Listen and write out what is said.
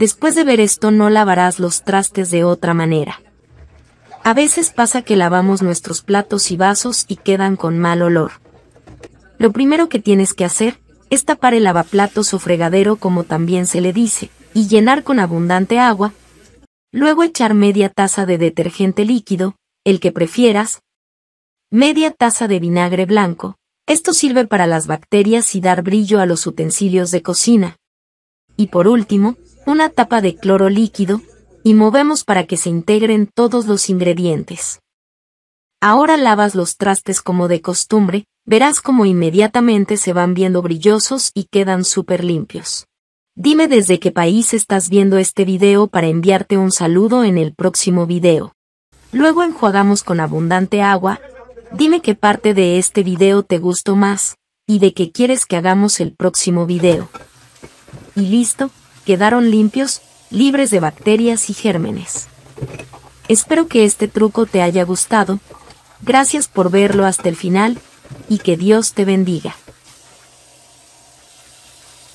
Después de ver esto no lavarás los trastes de otra manera. A veces pasa que lavamos nuestros platos y vasos y quedan con mal olor. Lo primero que tienes que hacer es tapar el lavaplatos o fregadero como también se le dice, y llenar con abundante agua. Luego echar media taza de detergente líquido, el que prefieras, media taza de vinagre blanco, esto sirve para las bacterias y dar brillo a los utensilios de cocina. Y por último, una tapa de cloro líquido, y movemos para que se integren todos los ingredientes. Ahora lavas los trastes como de costumbre, verás como inmediatamente se van viendo brillosos y quedan súper limpios. Dime desde qué país estás viendo este video para enviarte un saludo en el próximo video. Luego enjuagamos con abundante agua. Dime qué parte de este video te gustó más y de qué quieres que hagamos el próximo video. Y listo quedaron limpios, libres de bacterias y gérmenes. Espero que este truco te haya gustado, gracias por verlo hasta el final, y que Dios te bendiga.